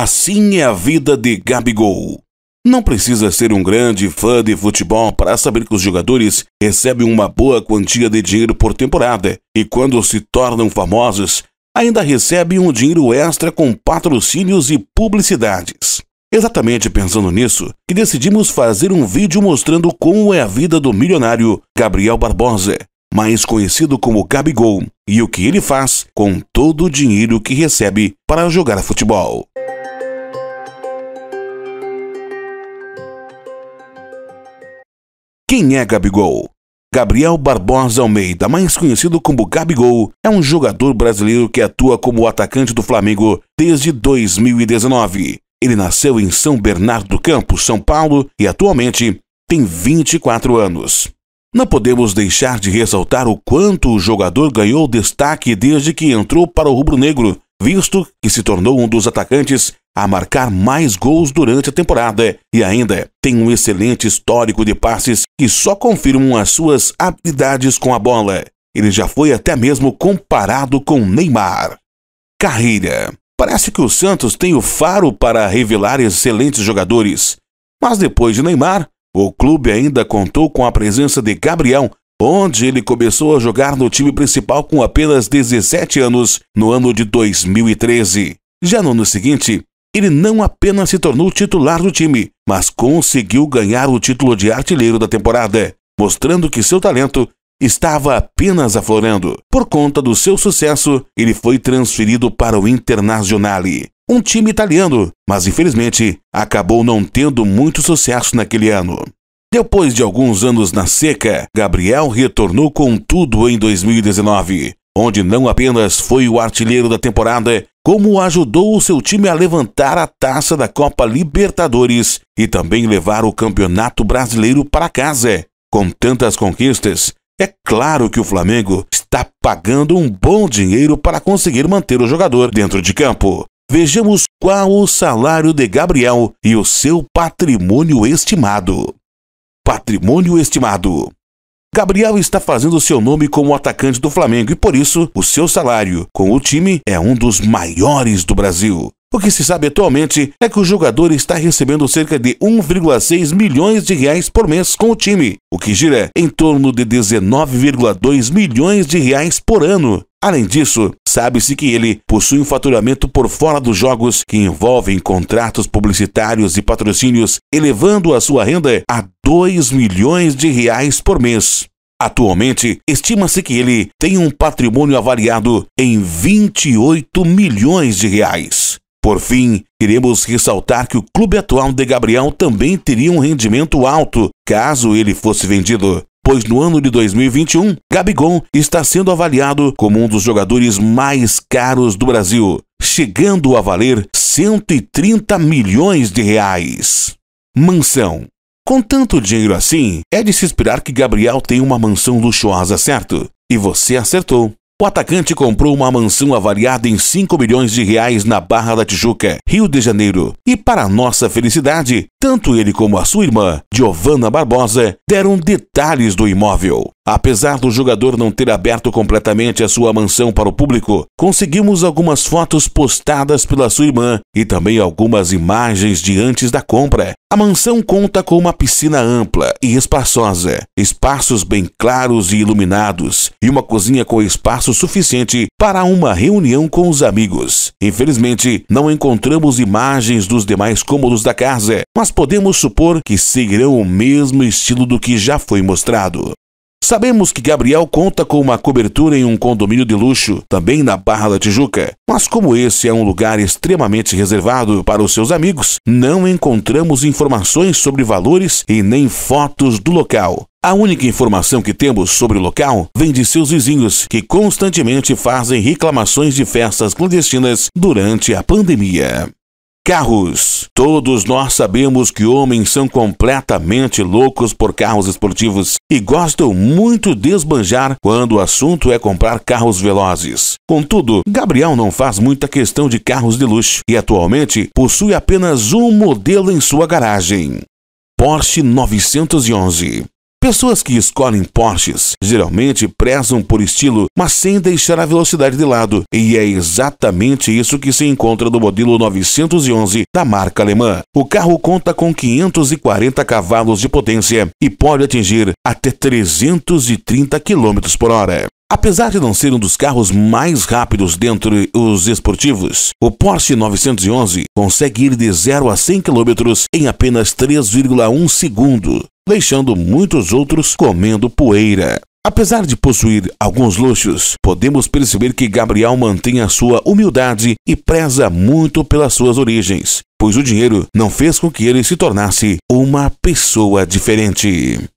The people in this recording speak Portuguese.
Assim é a vida de Gabigol. Não precisa ser um grande fã de futebol para saber que os jogadores recebem uma boa quantia de dinheiro por temporada e, quando se tornam famosos, ainda recebem um dinheiro extra com patrocínios e publicidades. Exatamente pensando nisso, que decidimos fazer um vídeo mostrando como é a vida do milionário Gabriel Barbosa, mais conhecido como Gabigol, e o que ele faz com todo o dinheiro que recebe para jogar futebol. Quem é Gabigol? Gabriel Barbosa Almeida, mais conhecido como Gabigol, é um jogador brasileiro que atua como atacante do Flamengo desde 2019. Ele nasceu em São Bernardo do Campo, São Paulo, e atualmente tem 24 anos. Não podemos deixar de ressaltar o quanto o jogador ganhou destaque desde que entrou para o Rubro Negro, visto que se tornou um dos atacantes a marcar mais gols durante a temporada e ainda tem um excelente histórico de passes que só confirmam as suas habilidades com a bola. Ele já foi até mesmo comparado com Neymar. Carreira. Parece que o Santos tem o faro para revelar excelentes jogadores. Mas depois de Neymar, o clube ainda contou com a presença de Gabriel, onde ele começou a jogar no time principal com apenas 17 anos no ano de 2013. Já no ano seguinte, ele não apenas se tornou titular do time, mas conseguiu ganhar o título de artilheiro da temporada, mostrando que seu talento estava apenas aflorando. Por conta do seu sucesso, ele foi transferido para o Internazionale, um time italiano, mas infelizmente acabou não tendo muito sucesso naquele ano. Depois de alguns anos na seca, Gabriel retornou com tudo em 2019, onde não apenas foi o artilheiro da temporada, como ajudou o seu time a levantar a taça da Copa Libertadores e também levar o Campeonato Brasileiro para casa. Com tantas conquistas, é claro que o Flamengo está pagando um bom dinheiro para conseguir manter o jogador dentro de campo. Vejamos qual o salário de Gabriel e o seu patrimônio estimado. Patrimônio estimado: Gabriel está fazendo seu nome como atacante do Flamengo e por isso o seu salário com o time é um dos maiores do Brasil. O que se sabe atualmente é que o jogador está recebendo cerca de 1,6 milhões de reais por mês com o time, o que gira em torno de 19,2 milhões de reais por ano. Além disso, sabe-se que ele possui um faturamento por fora dos jogos que envolvem contratos publicitários e patrocínios, elevando a sua renda a 2 milhões de reais por mês. Atualmente, estima-se que ele tem um patrimônio avaliado em 28 milhões de reais. Por fim, queremos ressaltar que o clube atual de Gabriel também teria um rendimento alto caso ele fosse vendido pois no ano de 2021, Gabigol está sendo avaliado como um dos jogadores mais caros do Brasil, chegando a valer 130 milhões de reais. Mansão com tanto dinheiro assim, é de se esperar que Gabriel tenha uma mansão luxuosa, certo? E você acertou. O atacante comprou uma mansão avaliada em 5 milhões de reais na Barra da Tijuca, Rio de Janeiro. E para nossa felicidade, tanto ele como a sua irmã, Giovanna Barbosa, deram detalhes do imóvel. Apesar do jogador não ter aberto completamente a sua mansão para o público, conseguimos algumas fotos postadas pela sua irmã e também algumas imagens de antes da compra. A mansão conta com uma piscina ampla e espaçosa, espaços bem claros e iluminados e uma cozinha com espaço suficiente para uma reunião com os amigos. Infelizmente, não encontramos imagens dos demais cômodos da casa, mas podemos supor que seguirão o mesmo estilo do que já foi mostrado. Sabemos que Gabriel conta com uma cobertura em um condomínio de luxo, também na Barra da Tijuca, mas como esse é um lugar extremamente reservado para os seus amigos, não encontramos informações sobre valores e nem fotos do local. A única informação que temos sobre o local vem de seus vizinhos, que constantemente fazem reclamações de festas clandestinas durante a pandemia carros. Todos nós sabemos que homens são completamente loucos por carros esportivos e gostam muito de esbanjar quando o assunto é comprar carros velozes. Contudo, Gabriel não faz muita questão de carros de luxo e atualmente possui apenas um modelo em sua garagem. Porsche 911. Pessoas que escolhem Porsches geralmente prezam por estilo, mas sem deixar a velocidade de lado, e é exatamente isso que se encontra no modelo 911 da marca alemã. O carro conta com 540 cavalos de potência e pode atingir até 330 km por hora. Apesar de não ser um dos carros mais rápidos dentre os esportivos, o Porsche 911 consegue ir de 0 a 100 km em apenas 3,1 segundo, deixando muitos outros comendo poeira. Apesar de possuir alguns luxos, podemos perceber que Gabriel mantém a sua humildade e preza muito pelas suas origens, pois o dinheiro não fez com que ele se tornasse uma pessoa diferente.